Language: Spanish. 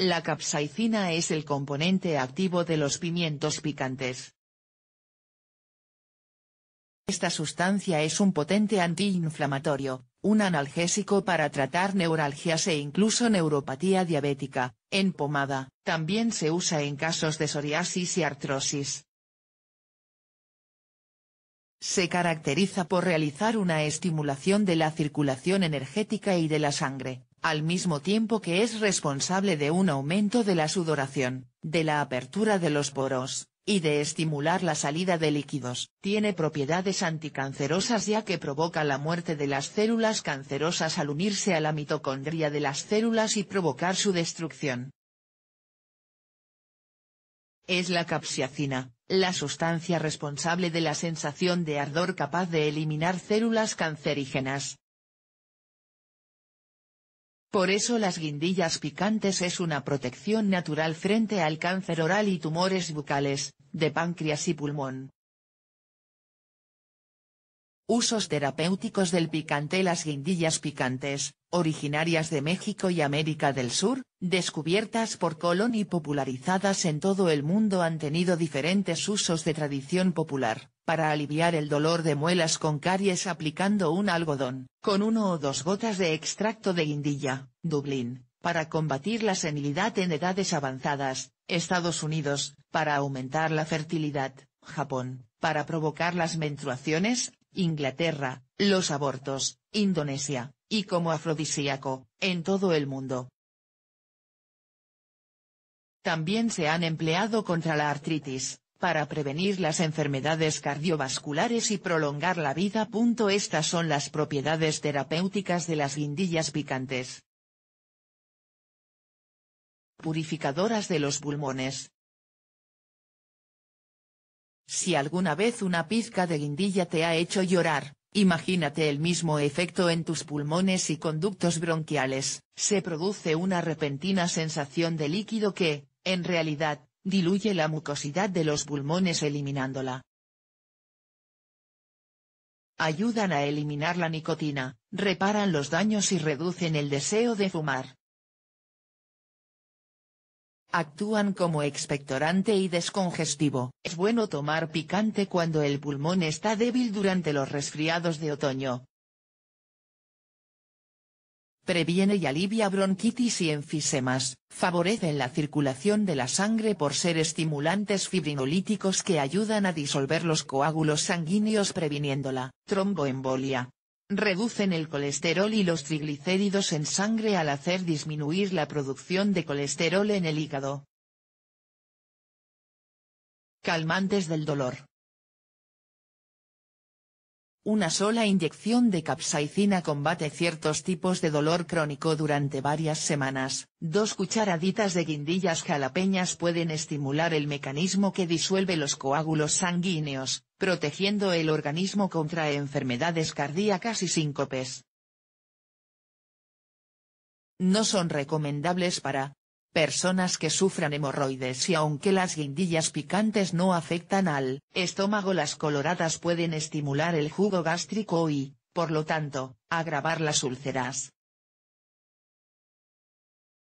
La capsaicina es el componente activo de los pimientos picantes. Esta sustancia es un potente antiinflamatorio, un analgésico para tratar neuralgias e incluso neuropatía diabética, en pomada. También se usa en casos de psoriasis y artrosis. Se caracteriza por realizar una estimulación de la circulación energética y de la sangre, al mismo tiempo que es responsable de un aumento de la sudoración, de la apertura de los poros, y de estimular la salida de líquidos. Tiene propiedades anticancerosas ya que provoca la muerte de las células cancerosas al unirse a la mitocondria de las células y provocar su destrucción. Es la capsiacina, la sustancia responsable de la sensación de ardor capaz de eliminar células cancerígenas, por eso las guindillas picantes es una protección natural frente al cáncer oral y tumores bucales, de páncreas y pulmón. Usos terapéuticos del picante Las guindillas picantes, originarias de México y América del Sur, descubiertas por Colón y popularizadas en todo el mundo han tenido diferentes usos de tradición popular, para aliviar el dolor de muelas con caries aplicando un algodón, con uno o dos gotas de extracto de guindilla, Dublín, para combatir la senilidad en edades avanzadas, Estados Unidos, para aumentar la fertilidad, Japón, para provocar las menstruaciones, Inglaterra, los abortos, Indonesia, y como afrodisíaco, en todo el mundo. También se han empleado contra la artritis, para prevenir las enfermedades cardiovasculares y prolongar la vida. Estas son las propiedades terapéuticas de las guindillas picantes. Purificadoras de los pulmones. Si alguna vez una pizca de guindilla te ha hecho llorar, Imagínate el mismo efecto en tus pulmones y conductos bronquiales, se produce una repentina sensación de líquido que, en realidad, diluye la mucosidad de los pulmones eliminándola. Ayudan a eliminar la nicotina, reparan los daños y reducen el deseo de fumar. Actúan como expectorante y descongestivo. Es bueno tomar picante cuando el pulmón está débil durante los resfriados de otoño, previene y alivia bronquitis y enfisemas, favorecen la circulación de la sangre por ser estimulantes fibrinolíticos que ayudan a disolver los coágulos sanguíneos la tromboembolia. Reducen el colesterol y los triglicéridos en sangre al hacer disminuir la producción de colesterol en el hígado. Calmantes del dolor. Una sola inyección de capsaicina combate ciertos tipos de dolor crónico durante varias semanas. Dos cucharaditas de guindillas jalapeñas pueden estimular el mecanismo que disuelve los coágulos sanguíneos, protegiendo el organismo contra enfermedades cardíacas y síncopes. No son recomendables para, personas que sufran hemorroides y aunque las guindillas picantes no afectan al estómago las coloradas pueden estimular el jugo gástrico y, por lo tanto, agravar las úlceras.